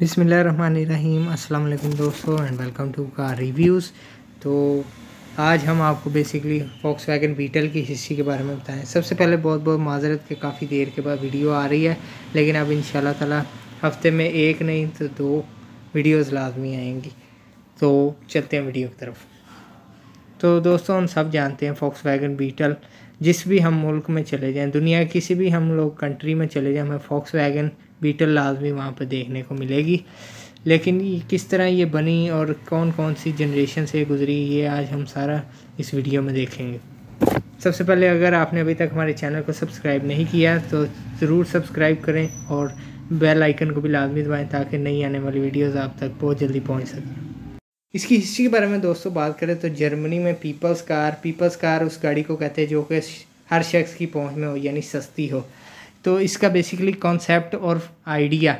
बिसमीम् अल्लाम दोस्तों and welcome to car reviews तो आज हम आपको बेसिकली फॉक्स वैगन बीटल की हिस्ट्री के बारे में बताएं सबसे पहले बहुत बहुत माजरत के काफ़ी देर के बाद वीडियो आ रही है लेकिन अब इन ताला हफ्ते में एक नहीं तो दो वीडियोस लाजमी आएंगी तो चलते हैं वीडियो की तरफ तो दोस्तों हम सब जानते हैं फॉक्स वैगन बीटल जिस भी हम मुल्क में चले जाएँ दुनिया किसी भी हम लोग कंट्री में चले जाएँ हमें फॉक्स वैगन बीटल लाजमी वहाँ पर देखने को मिलेगी लेकिन किस तरह ये बनी और कौन कौन सी जनरेशन से गुजरी ये आज हम सारा इस वीडियो में देखेंगे सबसे पहले अगर आपने अभी तक हमारे चैनल को सब्सक्राइब नहीं किया तो ज़रूर सब्सक्राइब करें और बेल आइकन को भी लाजमी दबाएं ताकि नई आने वाली वीडियोस आप तक बहुत जल्दी पहुंच सकें इसकी हिस्ट्री के बारे में दोस्तों बात करें तो जर्मनी में पीपल्स कार पीपल्स कार उस गाड़ी को कहते हैं जो कि हर शख्स की पहुँच में हो यानी सस्ती हो तो इसका बेसिकली कॉन्सेप्ट और आइडिया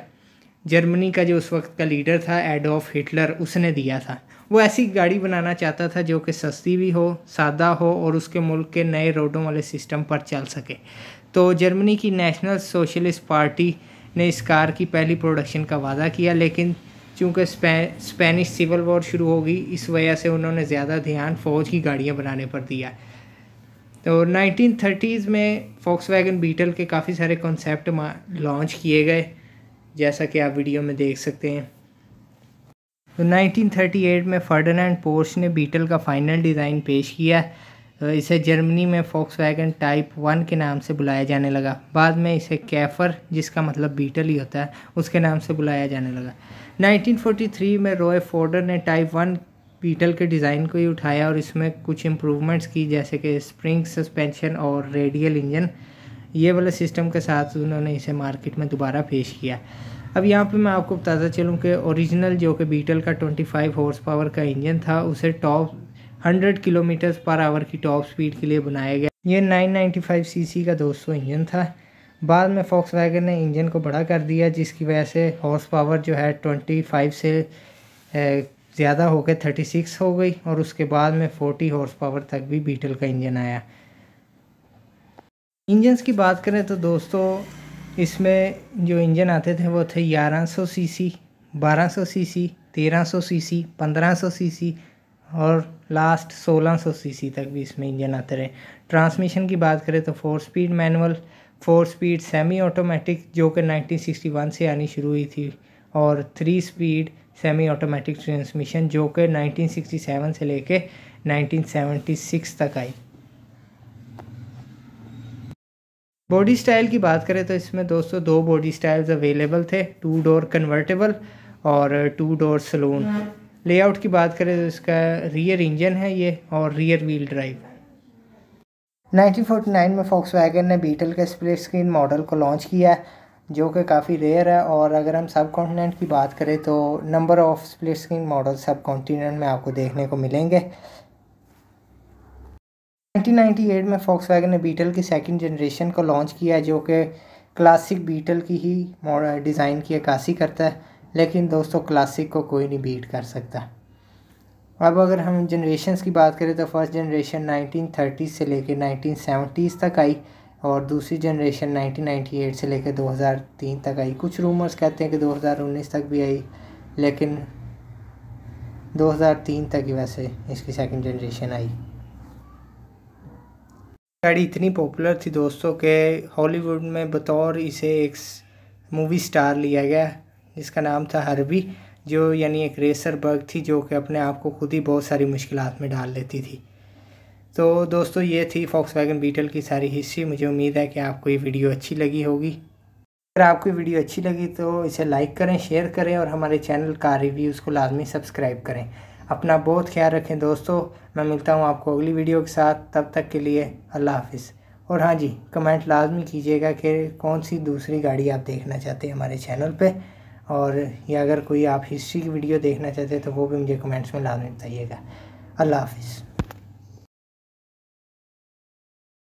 जर्मनी का जो उस वक्त का लीडर था एडोफ हिटलर उसने दिया था वो ऐसी गाड़ी बनाना चाहता था जो कि सस्ती भी हो सादा हो और उसके मुल्क के नए रोडों वाले सिस्टम पर चल सके तो जर्मनी की नेशनल सोशलिस्ट पार्टी ने इस कार की पहली प्रोडक्शन का वादा किया लेकिन चूँकि स्पेनिश सिविल वॉर शुरू होगी इस वजह से उन्होंने ज़्यादा ध्यान फ़ौज की गाड़ियाँ बनाने पर दिया तो 1930s में फॉक्स वैगन बीटल के काफ़ी सारे कॉन्सेप्ट लॉन्च किए गए जैसा कि आप वीडियो में देख सकते हैं तो 1938 में फर्डन एंड पोर्स ने बीटल का फाइनल डिज़ाइन पेश किया इसे जर्मनी में फॉक्स वैगन टाइप वन के नाम से बुलाया जाने लगा बाद में इसे कैफर जिसका मतलब बीटल ही होता है उसके नाम से बुलाया जाने लगा 1943 में रॉय फोर्डर ने टाइप वन पीटल के डिज़ाइन को ही उठाया और इसमें कुछ इम्प्रूवमेंट्स की जैसे कि स्प्रिंग सस्पेंशन और रेडियल इंजन ये वाला सिस्टम के साथ उन्होंने इसे मार्केट में दोबारा पेश किया अब यहाँ पे मैं आपको बताता चलूँ कि ओरिजिनल जो कि बीटल का 25 हॉर्स पावर का इंजन था उसे टॉप 100 किलोमीटर पर आवर की टॉप स्पीड के लिए बनाया गया ये 995 सीसी का 200 इंजन था बाद में फॉक्स वैगन ने इंजन को बड़ा कर दिया जिसकी वजह से हॉर्स पावर जो है 25 से ज़्यादा होकर थर्टी सिक्स हो गई और उसके बाद में फोर्टी हॉर्स पावर तक भी बीटल का इंजन आया इंजन की बात करें तो दोस्तों इसमें जो इंजन आते थे वो थे ग्यारह सौ सी सी बारह सौ सी सी तेरह सौ सी सी पंद्रह सौ सी सी और लास्ट सोलह सौ सी सी तक भी इसमें इंजन आते रहे ट्रांसमिशन की बात करें तो four speed manual four speed semi automatic जो कि 1961 से आनी शुरू हुई थी और three speed semi automatic transmission जो कि 1967 से लेके 1976 तक आई बॉडी स्टाइल की बात करें तो इसमें दोस्तों दो बॉडी स्टाइल्स अवेलेबल थे टू डोर कन्वर्टेबल और टू डोर सलून लेआउट की बात करें तो इसका रियर इंजन है ये और रियर व्हील ड्राइव 1949 में फॉक्स वैगन ने बीटल का स्प्लिट स्क्रीन मॉडल को लॉन्च किया है जो कि काफ़ी रेयर है और अगर हम सब कॉन्टीनेंट की बात करें तो number of split screen model subcontinent में आपको देखने को मिलेंगे 1998 में फॉक्स वैगन ने बीटल की सेकंड जनरेशन को लॉन्च किया जो कि क्लासिक बीटल की ही डिज़ाइन की अक्सी करता है लेकिन दोस्तों क्लासिक को कोई नहीं बीट कर सकता अब अगर हम जनरेशन की बात करें तो फर्स्ट जनरेशन 1930 से लेकर 1970s तक आई और दूसरी जनरेशन 1998 से लेकर 2003 तक आई कुछ रूमर्स कहते हैं कि 2019 तक भी आई लेकिन 2003 तक ही वैसे इसकी सेकंड जनरेशन आई गाड़ी इतनी पॉपुलर थी दोस्तों के हॉलीवुड में बतौर इसे एक मूवी स्टार लिया गया जिसका नाम था हरबी जो यानी एक रेसर बर्ग थी जो कि अपने आप को खुद ही बहुत सारी मुश्किल में डाल लेती थी तो दोस्तों ये थी फॉक्स वैगन बीटल की सारी हिस्ट्री मुझे उम्मीद है कि आपको ये वीडियो अच्छी लगी होगी अगर आपको वीडियो अच्छी लगी तो इसे लाइक करें शेयर करें और हमारे चैनल का रिव्यूज़ को लाजमी सब्सक्राइब करें अपना बहुत ख्याल रखें दोस्तों मैं मिलता हूँ आपको अगली वीडियो के साथ तब तक के लिए अल्लाह हाफिज़ और हाँ जी कमेंट लाजमी कीजिएगा कि कौन सी दूसरी गाड़ी आप देखना चाहते हैं हमारे चैनल पे और या अगर कोई आप हिस्ट्री की वीडियो देखना चाहते हैं तो वो भी मुझे कमेंट्स में लाजमी बताइएगा अल्लाह हाफिज़